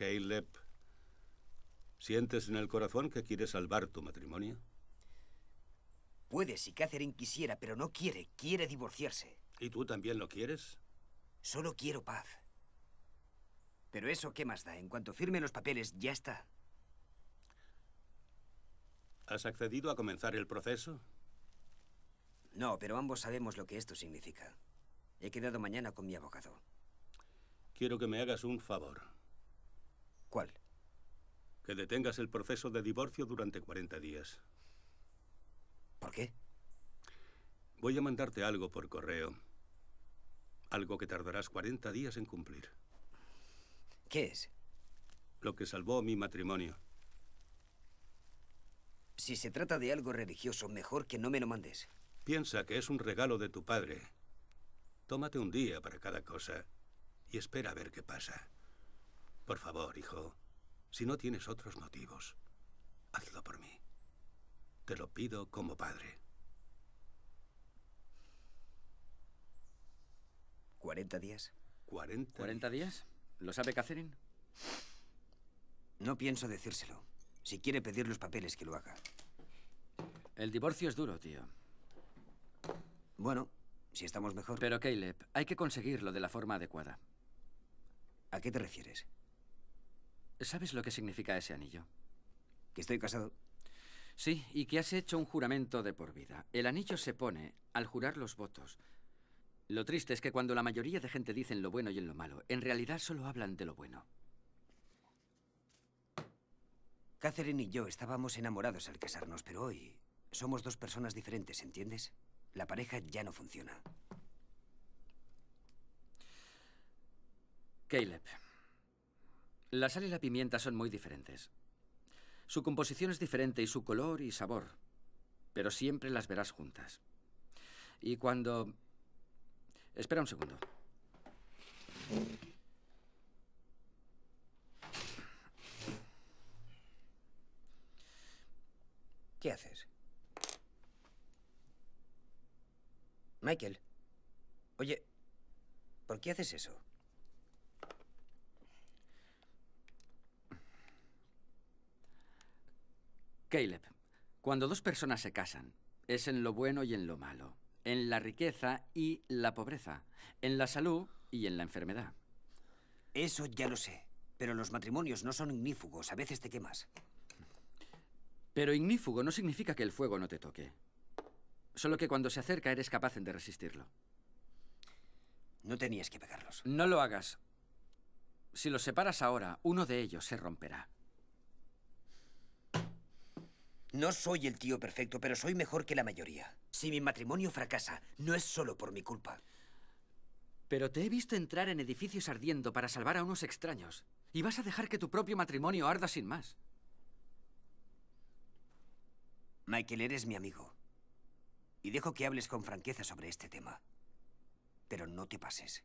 Caleb, ¿sientes en el corazón que quieres salvar tu matrimonio? Puede si Catherine quisiera, pero no quiere. Quiere divorciarse. ¿Y tú también lo quieres? Solo quiero paz. Pero eso, ¿qué más da? En cuanto firme los papeles, ya está. ¿Has accedido a comenzar el proceso? No, pero ambos sabemos lo que esto significa. He quedado mañana con mi abogado. Quiero que me hagas un favor. ¿Cuál? Que detengas el proceso de divorcio durante 40 días. ¿Por qué? Voy a mandarte algo por correo. Algo que tardarás 40 días en cumplir. ¿Qué es? Lo que salvó mi matrimonio. Si se trata de algo religioso, mejor que no me lo mandes. Piensa que es un regalo de tu padre. Tómate un día para cada cosa y espera a ver qué pasa. Por favor, hijo, si no tienes otros motivos, hazlo por mí. Te lo pido como padre. 40 días. 40, 40 días. ¿Lo sabe Catherine? No pienso decírselo. Si quiere pedir los papeles, que lo haga. El divorcio es duro, tío. Bueno, si estamos mejor. Pero, Caleb, hay que conseguirlo de la forma adecuada. ¿A qué te refieres? ¿Sabes lo que significa ese anillo? Que estoy casado. Sí, y que has hecho un juramento de por vida. El anillo se pone al jurar los votos. Lo triste es que cuando la mayoría de gente dicen lo bueno y en lo malo, en realidad solo hablan de lo bueno. Catherine y yo estábamos enamorados al casarnos, pero hoy somos dos personas diferentes, ¿entiendes? La pareja ya no funciona. Caleb, la sal y la pimienta son muy diferentes. Su composición es diferente y su color y sabor, pero siempre las verás juntas. Y cuando... Espera un segundo. ¿Qué haces? Michael, oye, ¿por qué haces eso? Caleb, cuando dos personas se casan, es en lo bueno y en lo malo, en la riqueza y la pobreza, en la salud y en la enfermedad. Eso ya lo sé, pero los matrimonios no son ignífugos, a veces te quemas. Pero ignífugo no significa que el fuego no te toque. Solo que cuando se acerca eres capaz de resistirlo. No tenías que pegarlos. No lo hagas. Si los separas ahora, uno de ellos se romperá. No soy el tío perfecto, pero soy mejor que la mayoría. Si mi matrimonio fracasa, no es solo por mi culpa. Pero te he visto entrar en edificios ardiendo para salvar a unos extraños. Y vas a dejar que tu propio matrimonio arda sin más. Michael, eres mi amigo. Y dejo que hables con franqueza sobre este tema. Pero no te pases.